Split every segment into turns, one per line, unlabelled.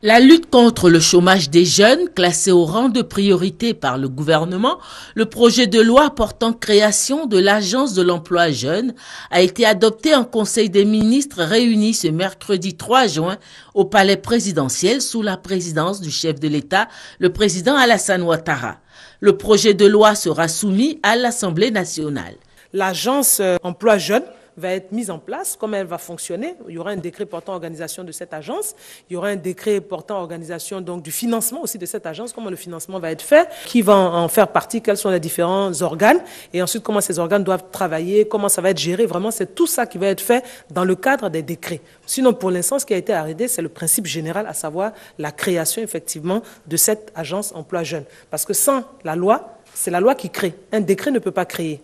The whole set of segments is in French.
La lutte contre le chômage des jeunes, classée au rang de priorité par le gouvernement, le projet de loi portant création de l'Agence de l'emploi jeune a été adopté en Conseil des ministres réuni ce mercredi 3 juin au Palais présidentiel sous la présidence du chef de l'État, le président Alassane Ouattara. Le projet de loi sera soumis à l'Assemblée nationale. L'Agence euh, emploi jeune
va être mise en place, comment elle va fonctionner. Il y aura un décret portant organisation de cette agence, il y aura un décret portant organisation donc du financement aussi de cette agence, comment le financement va être fait, qui va en faire partie, quels sont les différents organes, et ensuite comment ces organes doivent travailler, comment ça va être géré. Vraiment, c'est tout ça qui va être fait dans le cadre des décrets. Sinon, pour l'instant, ce qui a été arrêté, c'est le principe général, à savoir la création effectivement de cette agence emploi jeune. Parce que sans la loi,
c'est la loi qui crée. Un décret ne peut pas créer.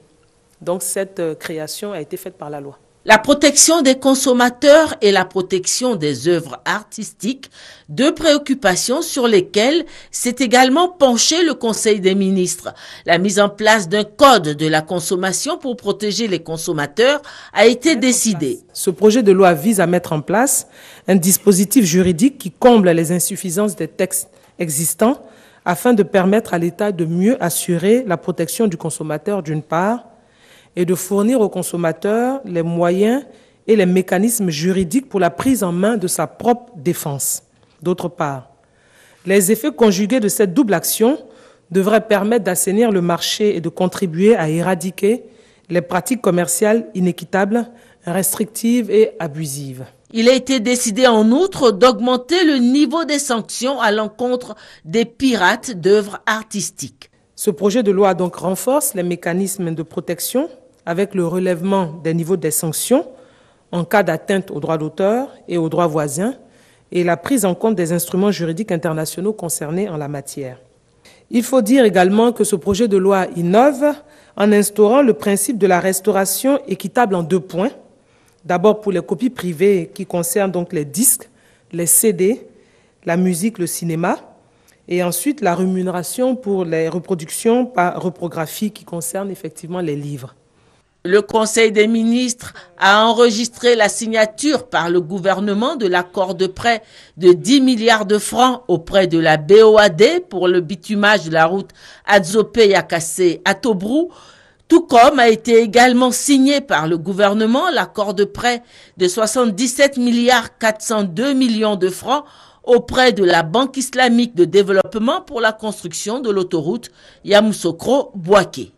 Donc cette euh, création a été faite par la loi. La protection des consommateurs et la protection des œuvres artistiques, deux préoccupations sur lesquelles s'est également penché le Conseil des ministres. La mise en place d'un code de la consommation pour protéger les consommateurs a été décidée. Ce projet de loi vise à mettre en place un dispositif juridique qui comble
les insuffisances des textes existants afin de permettre à l'État de mieux assurer la protection du consommateur d'une part et de fournir aux consommateurs les moyens et les mécanismes juridiques pour la prise en main de sa propre défense. D'autre part, les effets conjugués de cette double action devraient permettre d'assainir le marché et de contribuer à éradiquer les pratiques commerciales inéquitables,
restrictives et abusives. Il a été décidé en outre d'augmenter le niveau des sanctions à l'encontre des pirates d'œuvres artistiques. Ce projet
de loi donc renforce les mécanismes de protection avec le relèvement des niveaux des sanctions en cas d'atteinte aux droits d'auteur et aux droits voisins et la prise en compte des instruments juridiques internationaux concernés en la matière. Il faut dire également que ce projet de loi innove en instaurant le principe de la restauration équitable en deux points. D'abord pour les copies privées qui concernent donc les disques, les CD, la musique, le cinéma, et ensuite la rémunération pour les reproductions par
reprographie qui concernent effectivement les livres. Le Conseil des ministres a enregistré la signature par le gouvernement de l'accord de prêt de 10 milliards de francs auprès de la BOAD pour le bitumage de la route Adzopé-Yakassé à tout comme a été également signé par le gouvernement l'accord de prêt de 77 milliards 402 millions de francs auprès de la Banque islamique de développement pour la construction de l'autoroute yamoussoukro bouaké